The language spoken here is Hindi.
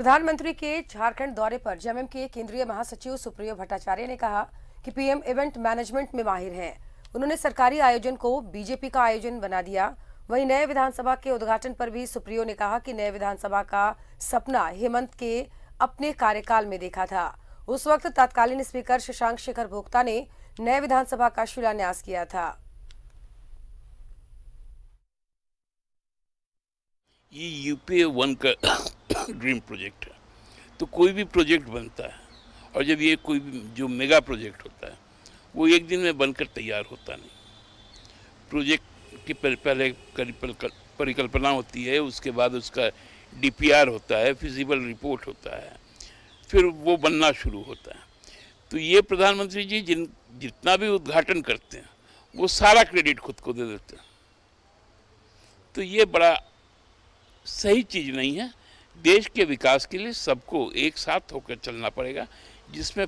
प्रधानमंत्री के झारखंड दौरे पर जेएमएम के केंद्रीय महासचिव सुप्रियो भट्टाचार्य ने कहा कि पीएम इवेंट मैनेजमेंट में माहिर हैं उन्होंने सरकारी आयोजन को बीजेपी का आयोजन बना दिया वहीं नए विधानसभा के उद्घाटन पर भी सुप्रियो ने कहा कि नए विधानसभा का सपना हेमंत के अपने कार्यकाल में देखा था उस वक्त तत्कालीन स्पीकर शशांक शेखर भोक्ता ने नए विधानसभा का शिलान्यास किया था ये यूपीए वन का ड्रीम प्रोजेक्ट है तो कोई भी प्रोजेक्ट बनता है और जब ये कोई भी जो मेगा प्रोजेक्ट होता है वो एक दिन में बनकर तैयार होता नहीं प्रोजेक्ट की पहले परिकल्पना होती है उसके बाद उसका डीपीआर होता है फिजिबल रिपोर्ट होता है फिर वो बनना शुरू होता है तो ये प्रधानमंत्री जी जिन जितना भी उद्घाटन करते हैं वो सारा क्रेडिट खुद को दे देते हैं तो ये बड़ा सही चीज़ नहीं है देश के विकास के लिए सबको एक साथ होकर चलना पड़ेगा जिसमें